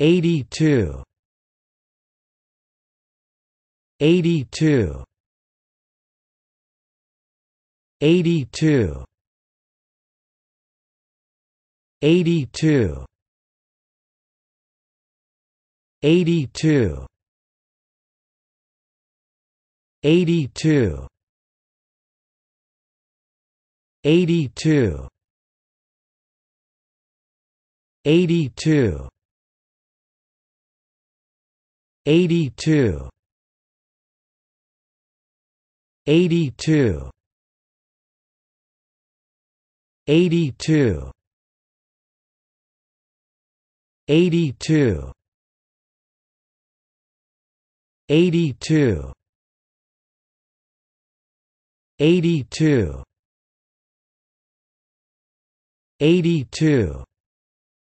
82 82 82 82 82 82 82 82 82 82 82 82 82 82 82